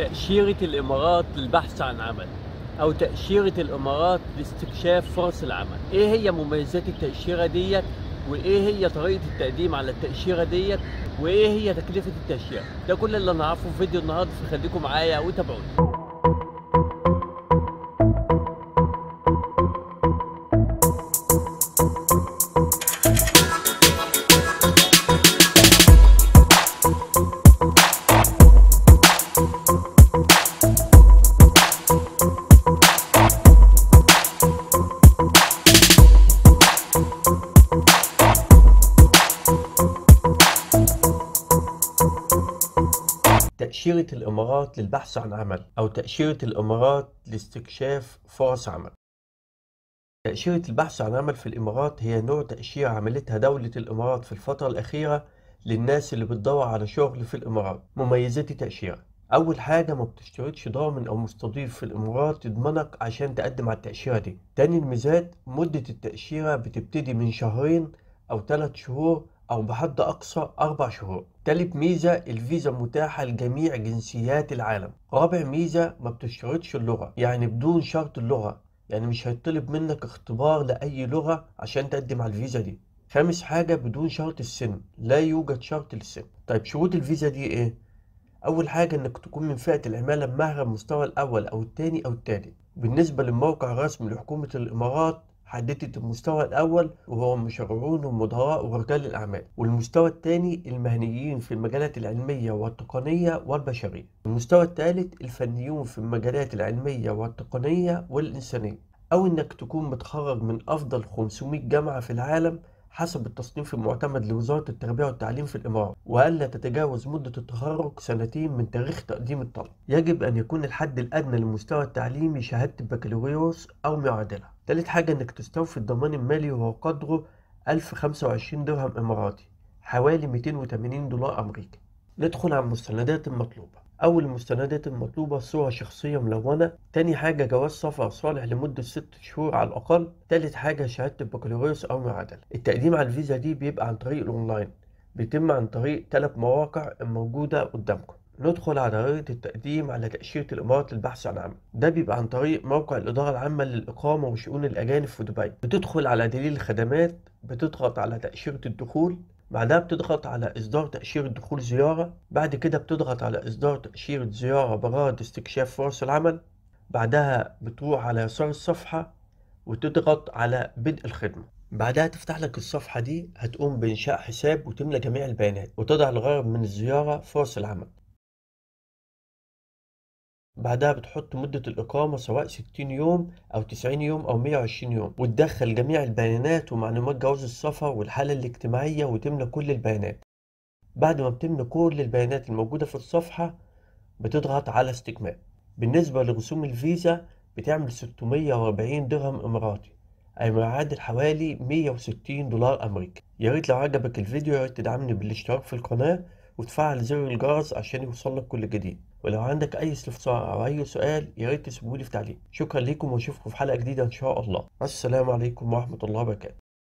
تأشيرة الإمارات للبحث عن عمل أو تأشيرة الإمارات لاستكشاف فرص العمل إيه هي مميزات التأشيرة ديت وإيه هي طريقة التقديم على التأشيرة ديت وإيه هي تكلفة التأشيرة ده كل اللي أنا في فيديو النهاردة فخليكم معايا وتابعوني تأشيرة الإمارات للبحث عن عمل أو تأشيرة الإمارات لاستكشاف فرص عمل تأشيرة البحث عن عمل في الإمارات هي نوع تأشيرة عملتها دولة الإمارات في الفترة الأخيرة للناس اللي بتدور على شغل في الإمارات مميزات التأشيرة أول حاجة ما بتشترطش ضامن أو مستضيف في الإمارات يضمنك عشان تقدم على التأشيرة دي تاني الميزات مدة التأشيرة بتبتدي من شهرين أو تلات شهور أو بحد أقصى أربع شهور تالت ميزة الفيزا متاحة لجميع جنسيات العالم رابع ميزة ما بتشترطش اللغة يعني بدون شرط اللغة يعني مش هيطلب منك اختبار لأي لغة عشان تقدم على الفيزا دي خامس حاجة بدون شرط السن لا يوجد شرط للسن طيب شروط الفيزا دي ايه؟ أول حاجة إنك تكون من فئة العمالة بمهرب المستوى الأول أو التاني أو التالت بالنسبة للموقع الرسمي لحكومة الإمارات حددت المستوى الأول وهو المشرعون والمدراء ورجال الأعمال والمستوى الثاني المهنيين في المجالات العلمية والتقنية والبشرية المستوى الثالث الفنيون في المجالات العلمية والتقنية والإنسانية أو إنك تكون متخرج من أفضل 500 جامعة في العالم حسب التصنيف المعتمد لوزارة التربية والتعليم في الإمارات وألا تتجاوز مدة التخرج سنتين من تاريخ تقديم الطلب يجب أن يكون الحد الأدنى للمستوى التعليمي شهادة البكالوريوس أو معادلة تالت حاجة إنك تستوفي الضمان المالي وهو قدره 1025 درهم إماراتي حوالي 280 دولار أمريكي ندخل على المستندات المطلوبة أول المستندات المطلوبة صورة شخصية ملونة تاني حاجة جواز سفر صالح لمدة ست شهور على الأقل تالت حاجة شهادة البكالوريوس أو معادلة التقديم على الفيزا دي بيبقى عن طريق الأونلاين بيتم عن طريق ثلاث مواقع الموجودة قدامكم ندخل على رائد التقديم على تأشيرة الإمارات للبحث عن عمل ده بيبقى عن طريق موقع الإدارة العامة للإقامة وشؤون الأجانب في دبي بتدخل على دليل الخدمات بتضغط على تأشيرة الدخول بعدها بتضغط على إصدار تأشيرة دخول زيارة بعد كده بتضغط على إصدار تأشيرة زيارة براد استكشاف فرص العمل بعدها بتروح على يسار الصفحة وتضغط على بدء الخدمة بعدها تفتح لك الصفحة دي هتقوم بإنشاء حساب وتملى جميع البيانات وتضع الغرض من الزيارة فرص العمل بعدها بتحط مدة الإقامة سواء 60 يوم أو 90 يوم أو 120 يوم وتدخل جميع البيانات ومعلومات جواز السفر والحالة الاجتماعية وتملى كل البيانات بعد ما بتملى كل البيانات الموجودة في الصفحة بتضغط على استكمال بالنسبة لرسوم الفيزا بتعمل 640 درهم إماراتي أي ما يعادل حوالي 160 دولار أمريكي ياريت لو عجبك الفيديو ياريت تدعمني بالاشتراك في القناة وتفعل زر الجرس عشان يوصلك كل جديد ولو عندك أي استفسار أو أي سؤال يا ريت تسيبهولي في تعليق شكرا ليكم وأشوفكم في حلقة جديدة إن شاء الله السلام عليكم ورحمة الله وبركاته